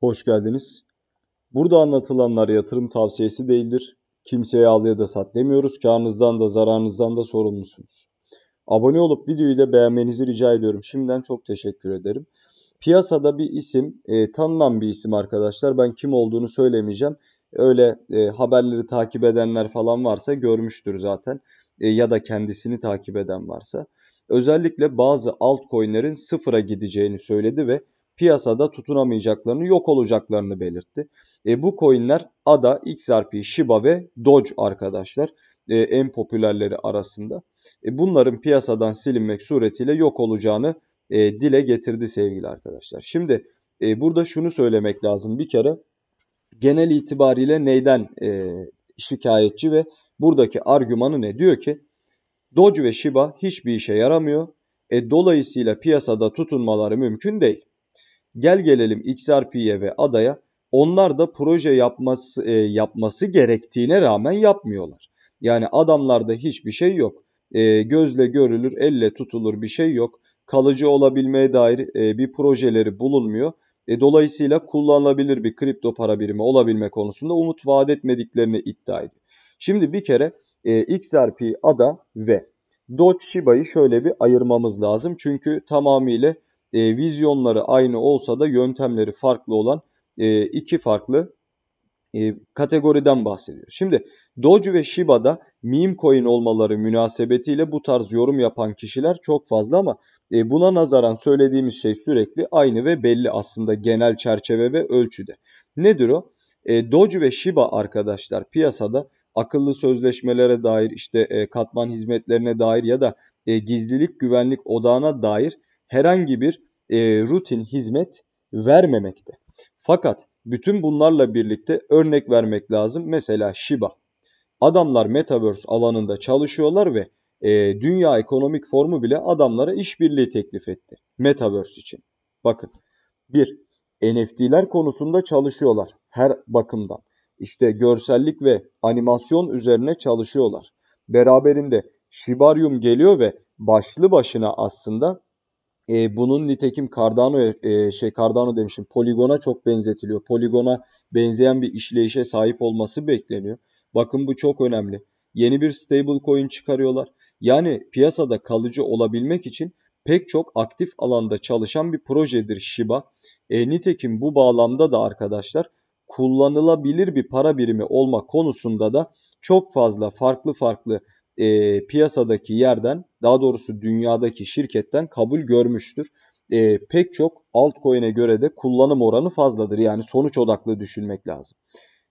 Hoş geldiniz. Burada anlatılanlar yatırım tavsiyesi değildir. Kimseye al ya da sat demiyoruz. Karnınızdan da zararınızdan da sorumlusunuz. Abone olup videoyu da beğenmenizi rica ediyorum. Şimdiden çok teşekkür ederim. Piyasada bir isim, e, tanınan bir isim arkadaşlar. Ben kim olduğunu söylemeyeceğim. Öyle e, haberleri takip edenler falan varsa görmüştür zaten. E, ya da kendisini takip eden varsa. Özellikle bazı altcoin'lerin sıfıra gideceğini söyledi ve piyasada tutunamayacaklarını, yok olacaklarını belirtti. E, bu coinler ADA, XRP, Shiba ve Doge arkadaşlar e, en popülerleri arasında. E, bunların piyasadan silinmek suretiyle yok olacağını e, dile getirdi sevgili arkadaşlar. Şimdi e, burada şunu söylemek lazım bir kere genel itibariyle neyden e, şikayetçi ve buradaki argümanı ne? Diyor ki Doge ve Shiba hiçbir işe yaramıyor. E, dolayısıyla piyasada tutunmaları mümkün değil. Gel gelelim XRP'ye ve adaya. Onlar da proje yapması, e, yapması gerektiğine rağmen yapmıyorlar. Yani adamlarda hiçbir şey yok. E, gözle görülür, elle tutulur bir şey yok. Kalıcı olabilmeye dair e, bir projeleri bulunmuyor. E, dolayısıyla kullanılabilir bir kripto para birimi olabilme konusunda umut vaat etmediklerini iddia ediyor. Şimdi bir kere e, XRP, ADA ve Doge Shiba'yı şöyle bir ayırmamız lazım. Çünkü tamamıyla e, vizyonları aynı olsa da yöntemleri farklı olan e, iki farklı e, kategoriden bahsediyor. Şimdi Doge ve Shiba'da meme coin olmaları münasebetiyle bu tarz yorum yapan kişiler çok fazla ama e, buna nazaran söylediğimiz şey sürekli aynı ve belli aslında genel çerçeve ve ölçüde. Nedir o? E, Doge ve Shiba arkadaşlar piyasada akıllı sözleşmelere dair işte e, katman hizmetlerine dair ya da e, gizlilik güvenlik odağına dair herhangi bir e, rutin hizmet vermemekte. Fakat bütün bunlarla birlikte örnek vermek lazım. Mesela Shiba. Adamlar Metaverse alanında çalışıyorlar ve e, Dünya Ekonomik Formu bile adamlara işbirliği teklif etti. Metaverse için. Bakın. bir NFT'ler konusunda çalışıyorlar her bakımdan. İşte görsellik ve animasyon üzerine çalışıyorlar. Beraberinde Shibarium geliyor ve başlı başına aslında e, bunun nitekim Cardano e, şey Cardano demişim Polygon'a çok benzetiliyor. poligona benzeyen bir işleyişe sahip olması bekleniyor. Bakın bu çok önemli. Yeni bir stable coin çıkarıyorlar. Yani piyasada kalıcı olabilmek için pek çok aktif alanda çalışan bir projedir Shiba. E, nitekim bu bağlamda da arkadaşlar kullanılabilir bir para birimi olma konusunda da çok fazla farklı farklı e, piyasadaki yerden daha doğrusu dünyadaki şirketten kabul görmüştür. E, pek çok altcoin'e göre de kullanım oranı fazladır. Yani sonuç odaklı düşünmek lazım.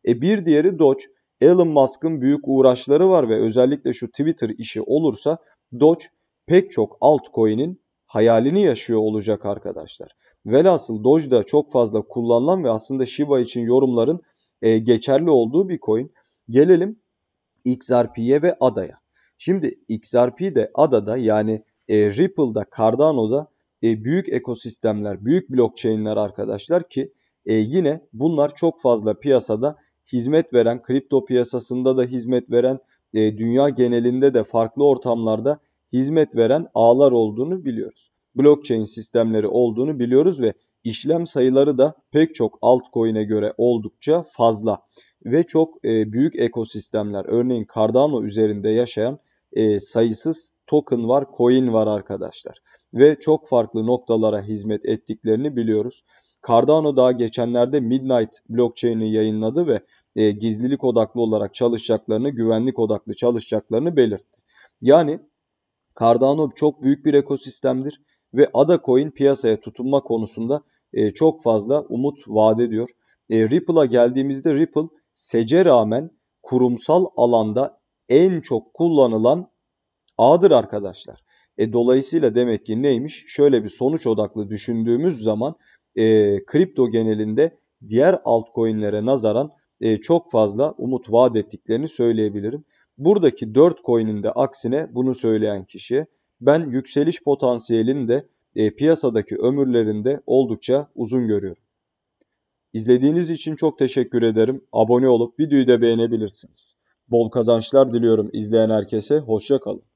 E, bir diğeri Doge. Elon Musk'ın büyük uğraşları var ve özellikle şu Twitter işi olursa Doge pek çok altcoin'in hayalini yaşıyor olacak arkadaşlar. Velhasıl da çok fazla kullanılan ve aslında Shiba için yorumların e, geçerli olduğu bir coin. Gelelim XRP'ye ve ADA'ya. Şimdi XRP de ADA'da yani e, Ripple'da, Cardano'da e, büyük ekosistemler, büyük blockchain'ler arkadaşlar ki e, yine bunlar çok fazla piyasada hizmet veren, kripto piyasasında da hizmet veren, e, dünya genelinde de farklı ortamlarda hizmet veren ağlar olduğunu biliyoruz. Blockchain sistemleri olduğunu biliyoruz ve işlem sayıları da pek çok altcoin'e göre oldukça fazla ve çok e, büyük ekosistemler örneğin Cardano üzerinde yaşayan e, sayısız token var, coin var arkadaşlar. Ve çok farklı noktalara hizmet ettiklerini biliyoruz. Cardano daha geçenlerde Midnight blockchain'i yayınladı ve e, gizlilik odaklı olarak çalışacaklarını, güvenlik odaklı çalışacaklarını belirtti. Yani Cardano çok büyük bir ekosistemdir ve Ada Coin piyasaya tutunma konusunda e, çok fazla umut vaat ediyor. E, Ripple'a geldiğimizde Ripple SEC'e rağmen kurumsal alanda en çok kullanılan A'dır arkadaşlar. E, dolayısıyla demek ki neymiş? Şöyle bir sonuç odaklı düşündüğümüz zaman e, kripto genelinde diğer altcoin'lere nazaran e, çok fazla umut vaat ettiklerini söyleyebilirim. Buradaki 4 coin'in de aksine bunu söyleyen kişi ben yükseliş potansiyelini de e, piyasadaki ömürlerinde oldukça uzun görüyorum. İzlediğiniz için çok teşekkür ederim. Abone olup videoyu da beğenebilirsiniz. Bol kazançlar diliyorum izleyen herkese. Hoşça kalın.